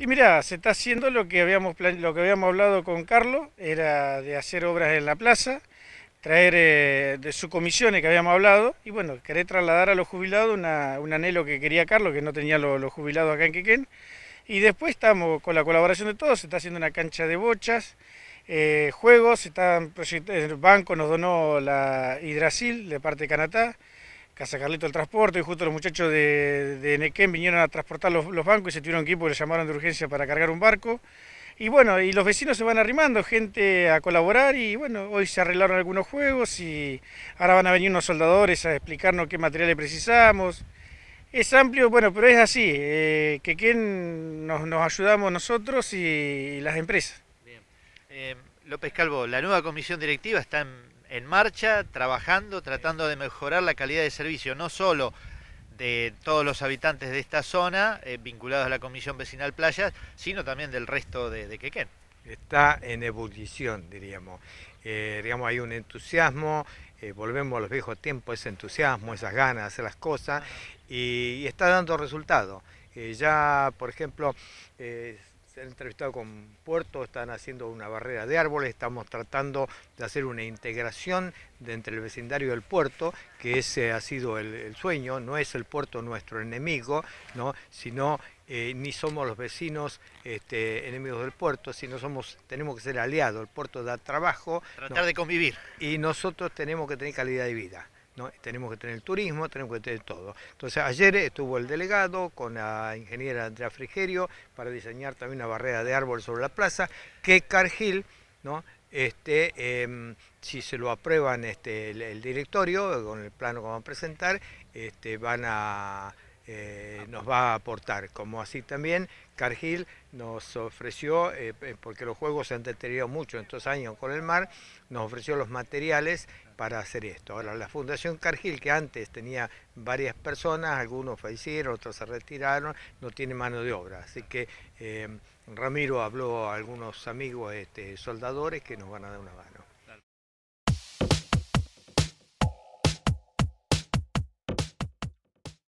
Y mira, se está haciendo lo que habíamos lo que habíamos hablado con Carlos, era de hacer obras en la plaza, traer eh, de su comisiones que habíamos hablado, y bueno, querer trasladar a los jubilados un anhelo que quería Carlos, que no tenía los, jubilados acá en Quequén. Y después estamos con la colaboración de todos, se está haciendo una cancha de bochas, eh, juegos, están el banco nos donó la Hidrasil de parte de Canatá, Casa Carlito el transporte y justo los muchachos de, de Nequén vinieron a transportar los, bancos y se tuvieron que ir porque llamaron de urgencia para cargar un barco. Y bueno, y los vecinos se van arrimando, gente a colaborar y bueno, hoy se arreglaron algunos juegos y ahora van a venir unos soldadores a explicarnos qué materiales precisamos. Es amplio, bueno, pero es así, eh, que quien nos, ayudamos nosotros y, las empresas. Eh, López Calvo, la nueva comisión directiva está en en marcha, trabajando, tratando de mejorar la calidad de servicio, no solo de todos los habitantes de esta zona eh, vinculados a la Comisión Vecinal Playas, sino también del resto de, Quequén. Está en ebullición, diríamos. Eh, digamos, hay un entusiasmo, eh, volvemos a los viejos tiempos, ese entusiasmo, esas ganas de hacer las cosas, y, y está dando resultado. ya, por ejemplo, entrevistado con Puerto, están haciendo una barrera de árboles, estamos tratando de hacer una integración de entre el vecindario del puerto, que ese ha sido el, sueño, no es el puerto nuestro enemigo, ¿no? sino eh, ni somos los vecinos este, enemigos del puerto, sino somos, tenemos que ser aliados, el puerto da trabajo. Tratar de convivir. Y nosotros tenemos que tener calidad de vida. Tenemos que tener el turismo, tenemos que tener todo. Entonces ayer estuvo el delegado con la ingeniera Andrea Frigerio para diseñar también una barrera de árbol sobre la plaza, que Cargill, ¿no? Este, em, si se lo aprueban este, el, el, directorio, con el plano que van a presentar, este, van a eh, nos va a aportar. Como así también Cargill nos ofreció, eh, eh, porque los juegos se han deteriorado mucho en estos años con el mar, nos ofreció los materiales para hacer esto. Ahora, la Fundación Cargill, que antes tenía varias personas, algunos fallecieron, otros se retiraron, no tiene mano de obra. Así que Ramiro habló a algunos amigos este, soldadores que nos van a dar una mano.